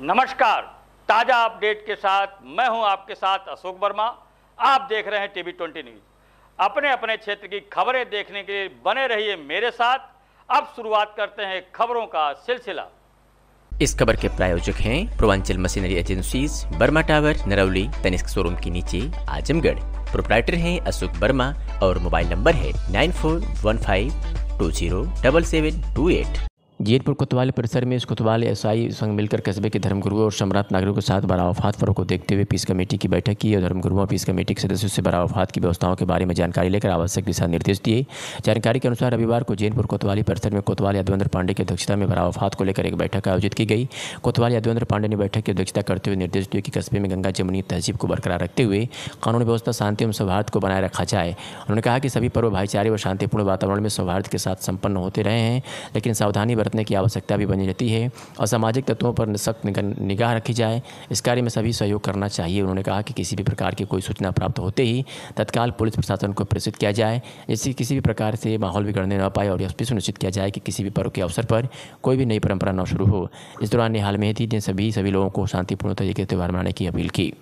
नमस्कार ताज़ा अपडेट के साथ मैं हूं आपके साथ अशोक वर्मा आप देख रहे हैं टीवी ट्वेंटी न्यूज अपने अपने क्षेत्र की खबरें देखने के लिए बने रहिए मेरे साथ अब शुरुआत करते हैं खबरों का सिलसिला इस खबर के प्रायोजक हैं Purvanchal machinery agency Burma tower Narauli Tanishq showroom के नीचे आजमगढ़ प्रोप्राइटर हैं अशोक वर्मा और मोबाइल नंबर है nine four one five two zero double seven two eight Jetpur कोतवाली परिसर में इस कोतवाली एसआई संघ मिलकर कस्बे के धर्मगुरुओं और सम्राट नागरिकों के साथ बरावफात फरोग को देखते हुए पीस कमेटी की बैठक की और धर्मगुरुओं और पीस कमेटी के सदस्यों से बरावफात की व्यवस्थाओं के बारे में जानकारी लेकर आवश्यक दिशा निर्देश दिए जानकारी के अनुसार रविवार को जैनपुर कोतवाली परिसर में कोतवाली यादवेंद्र पांडे की अध्यक्षता में बरावफात को लेकर एक बैठक आयोजित की गई कोतवाली यादवेंद्र पांडे ने बैठक की अध्यक्षता करते हुए निर्देश दिए कि कस्बे में गंगा जमुनी तहजीब को बरकरार रखते हुए कानून व्यवस्था शांति एवं सौहार्द को बनाए रखा जाए उन्होंने कहा कि सभी पर्व भाईचारे व शांतिपूर्ण वातावरण में सौहार्द के साथ संपन्न होते रहे हैं लेकिन सावधानी बरतने की आवश्यकता भी बनी रहती है और सामाजिक तत्वों पर सख्त निगाह रखी जाए इस कार्य में सभी सहयोग करना चाहिए उन्होंने कहा कि किसी भी प्रकार की कोई सूचना प्राप्त होते ही तत्काल पुलिस प्रशासन को प्रेषित किया जाए जिससे किसी भी प्रकार से माहौल बिगड़ने न पाए और यह भी सुनिश्चित किया जाए कि किसी भी पर्व के अवसर पर कोई भी नई परंपरा न शुरू हो इस दौरान हाल में ही ने सभी सभी लोगों को शांतिपूर्ण तरीके से त्यौहार मनाने की अपील की